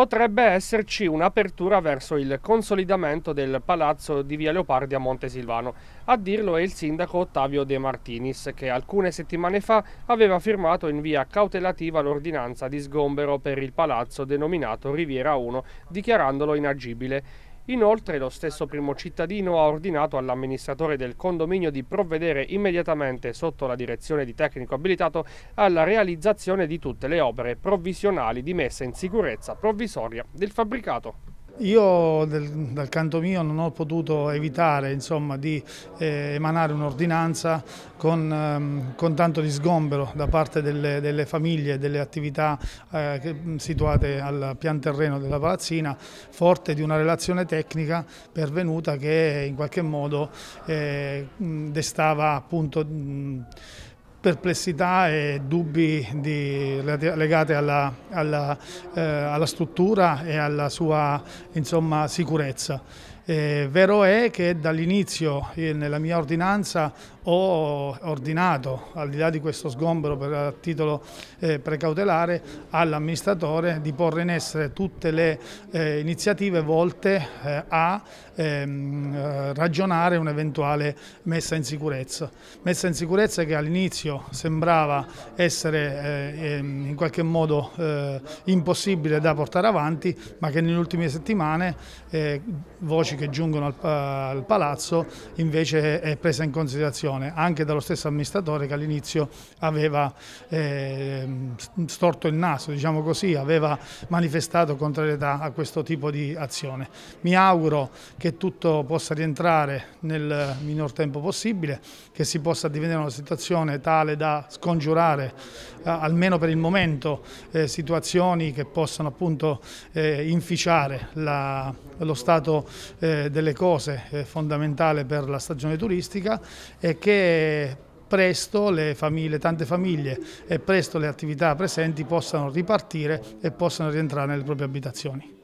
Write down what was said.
potrebbe esserci un'apertura verso il consolidamento del palazzo di Via Leopardi a Montesilvano. A dirlo è il sindaco Ottavio De Martinis, che alcune settimane fa aveva firmato in via cautelativa l'ordinanza di sgombero per il palazzo denominato Riviera 1, dichiarandolo inagibile. Inoltre lo stesso primo cittadino ha ordinato all'amministratore del condominio di provvedere immediatamente sotto la direzione di tecnico abilitato alla realizzazione di tutte le opere provvisionali di messa in sicurezza provvisoria del fabbricato. Io del, dal canto mio non ho potuto evitare insomma, di eh, emanare un'ordinanza con, ehm, con, tanto di sgombero da parte delle, delle famiglie e delle attività eh, situate al pian terreno della palazzina, forte di una relazione tecnica pervenuta che in qualche modo eh, destava appunto... Mh, perplessità e dubbi di, legati alla, alla, eh, alla, struttura e alla sua insomma, sicurezza. Eh, vero è che dall'inizio eh, nella mia ordinanza ho ordinato, al di là di questo sgombero per titolo eh, precautelare, all'amministratore di porre in essere tutte le eh, iniziative volte eh, a ehm, eh, ragionare un'eventuale messa in sicurezza. Messa in sicurezza che all'inizio sembrava essere eh, ehm, in qualche modo impossibile da portare avanti, ma che nelle ultime settimane voci che giungono al, al palazzo invece è presa in considerazione anche dallo stesso amministratore che all'inizio aveva eh, storto il naso, diciamo così, aveva manifestato contrarietà a questo tipo di azione. Mi auguro che tutto possa rientrare nel minor tempo possibile, che si possa divenire una situazione tale da scongiurare eh, almeno per il momento eh, situazioni che possano appunto eh, inficiare la, lo stato eh, delle cose eh, fondamentali per la stagione turistica e che presto le famiglie, tante famiglie e presto le attività presenti possano ripartire e possano rientrare nelle proprie abitazioni.